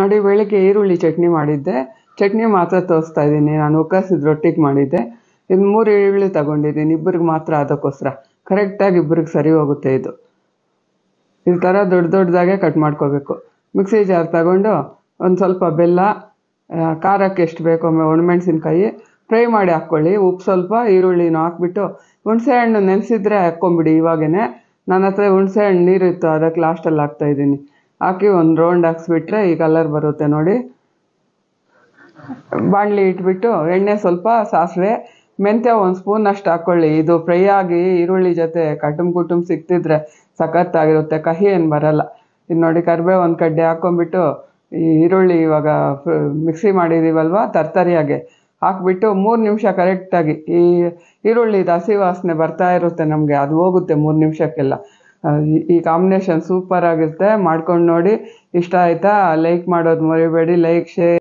ನೋಡಿ ಬೆಳಿಗ್ಗೆ ಈರುಳ್ಳಿ ಚಟ್ನಿ ಮಾಡಿದ್ದೆ ಚಟ್ನಿ ಮಾತ್ರ ತೋರಿಸ್ತಾ ಇದ್ದೀನಿ ನಾನು ಒಕ್ಕಸಿದ ರೊಟ್ಟಿಗೆ ಮಾಡಿದ್ದೆ ಇದು ಮೂರು ಈರುಳ್ಳಿ ತಗೊಂಡಿದ್ದೀನಿ ಇಬ್ಬರಿಗೆ ಮಾತ್ರ ಅದಕ್ಕೋಸ್ಕರ ಕರೆಕ್ಟಾಗಿ ಇಬ್ಬರಿಗೆ ಸರಿ ಹೋಗುತ್ತೆ ಇದು ಈ ಥರ ದೊಡ್ಡ ದೊಡ್ಡದಾಗೆ ಕಟ್ ಮಾಡ್ಕೋಬೇಕು ಮಿಕ್ಸಿ ಜಾರ್ ತಗೊಂಡು ಒಂದು ಸ್ವಲ್ಪ ಬೆಲ್ಲ ಖಾರಕ್ಕೆ ಎಷ್ಟು ಬೇಕೋ ಒಣಮೆಣ್ಸಿನ್ಕಾಯಿ ಫ್ರೈ ಮಾಡಿ ಹಾಕ್ಕೊಳ್ಳಿ ಉಪ್ಪು ಸ್ವಲ್ಪ ಈರುಳ್ಳಿನ ಹಾಕ್ಬಿಟ್ಟು ಹುಣಸೆ ಹಣ್ಣು ನೆನೆಸಿದ್ರೆ ಹಾಕ್ಕೊಂಬಿಡಿ ಇವಾಗೇ ನನ್ನ ಹತ್ರ ಹುಣಸೆ ಹಣ್ಣು ನೀರಿತ್ತು ಅದಕ್ಕೆ ಲಾಸ್ಟಲ್ಲಿ ಇದ್ದೀನಿ ಹಾಕಿ ಒಂದು ರೌಂಡ್ ಹಾಕ್ಸ್ಬಿಟ್ರೆ ಈ ಕಲರ್ ಬರುತ್ತೆ ನೋಡಿ ಬಾಣಲಿ ಇಟ್ಬಿಟ್ಟು ಎಣ್ಣೆ ಸ್ವಲ್ಪ ಸಾಸಿವೆ ಮೆಂತ್ಯ ಒಂದು ಸ್ಪೂನ್ ಅಷ್ಟು ಹಾಕ್ಕೊಳ್ಳಿ ಇದು ಫ್ರೈ ಆಗಿ ಈರುಳ್ಳಿ ಜೊತೆ ಕಟುಮ್ ಕುಟುಂಬ ಸಿಕ್ತಿದ್ರೆ ಸಖತ್ತಾಗಿರುತ್ತೆ ಕಹಿ ಏನು ಬರಲ್ಲ ಇದು ನೋಡಿ ಕರ್ಬೇ ಒಂದು ಕಡ್ಡೆ ಹಾಕ್ಕೊಂಬಿಟ್ಟು ಈ ಈರುಳ್ಳಿ ಇವಾಗ ಮಿಕ್ಸಿ ಮಾಡಿದ್ದೀವಲ್ವಾ ತರ್ತರಿಯಾಗೆ ಹಾಕ್ಬಿಟ್ಟು ಮೂರು ನಿಮಿಷ ಕರೆಕ್ಟಾಗಿ ಈ ಈರುಳ್ಳಿ ಹಸಿ ವಾಸನೆ ಬರ್ತಾ ಇರುತ್ತೆ ನಮಗೆ ಅದು ಹೋಗುತ್ತೆ ಮೂರು ನಿಮಿಷಕ್ಕೆಲ್ಲ ಈ ಕಾಂಬಿನೇಷನ್ ಸೂಪರ್ ಆಗಿರುತ್ತೆ ಮಾಡ್ಕೊಂಡು ನೋಡಿ ಇಷ್ಟ ಆಯ್ತಾ ಲೈಕ್ ಮಾಡೋದು ಮರಿಬೇಡಿ ಲೈಕ್ ಶೇರ್